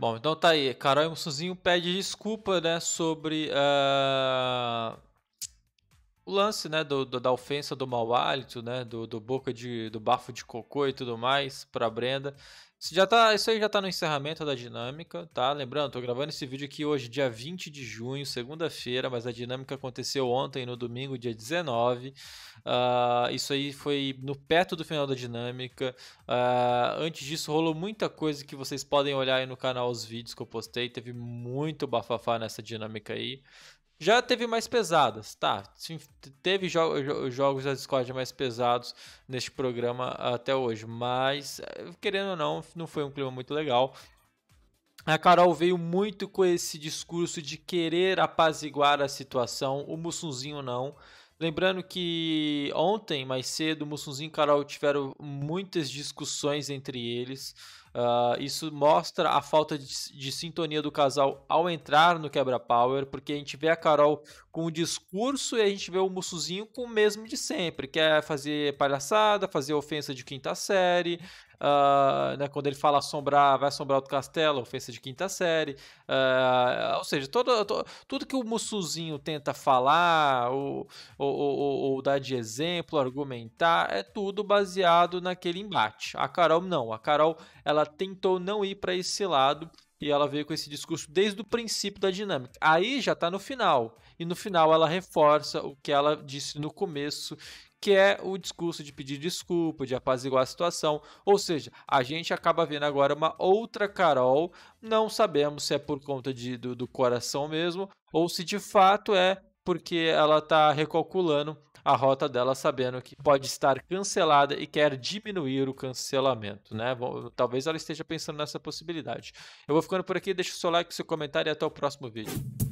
Bom, então tá aí. Carol e pede desculpa, né, sobre uh, o lance né, do, do, da ofensa do mau hálito, né, do, do boca de, do bafo de cocô e tudo mais para Brenda. Isso, já tá, isso aí já tá no encerramento da dinâmica, tá? Lembrando, tô gravando esse vídeo aqui hoje, dia 20 de junho, segunda-feira, mas a dinâmica aconteceu ontem, no domingo, dia 19. Uh, ah, isso aí foi no perto do final da dinâmica. Uh, antes disso, rolou muita coisa que vocês podem olhar aí no canal, os vídeos que eu postei. Teve muito bafafá nessa dinâmica aí. Já teve mais pesadas, tá? Teve jo jogos da Discord mais pesados neste programa até hoje, mas eh, querendo ou não, não foi um clima muito legal. A Carol veio muito com esse discurso de querer apaziguar a situação, o Mussunzinho não. Lembrando que ontem, mais cedo, o Mussunzinho e Carol tiveram muitas discussões entre eles. Uh, isso mostra a falta de, de, sintonia do casal ao entrar no Quebra Power, porque a gente vê a Carol com o discurso e a gente vê o Mussuzinho com o mesmo de sempre, quer é fazer palhaçada, fazer ofensa de quinta série, uh, né, quando ele fala assombrar, vai assombrar o castelo, ofensa de quinta série, uh, ou seja, todo, todo, tudo que o Mussuzinho tenta falar, o, o ou, ou, dar de exemplo, argumentar, é tudo baseado naquele embate. A Carol não, a Carol ela tentou não ir para esse lado e ela veio com esse discurso desde o princípio da dinâmica. Aí já está no final e no final ela reforça o que ela disse no começo, que é o discurso de pedir desculpa, de apaziguar a situação. Ou seja, a gente acaba vendo agora uma outra Carol, não sabemos se é por conta de, do, do coração mesmo, ou se de fato é porque ela está recalculando a rota dela sabendo que pode estar cancelada e quer diminuir o cancelamento, né? Talvez ela esteja pensando nessa possibilidade. Eu vou ficando por aqui, deixa o seu like, seu comentário e até o próximo vídeo.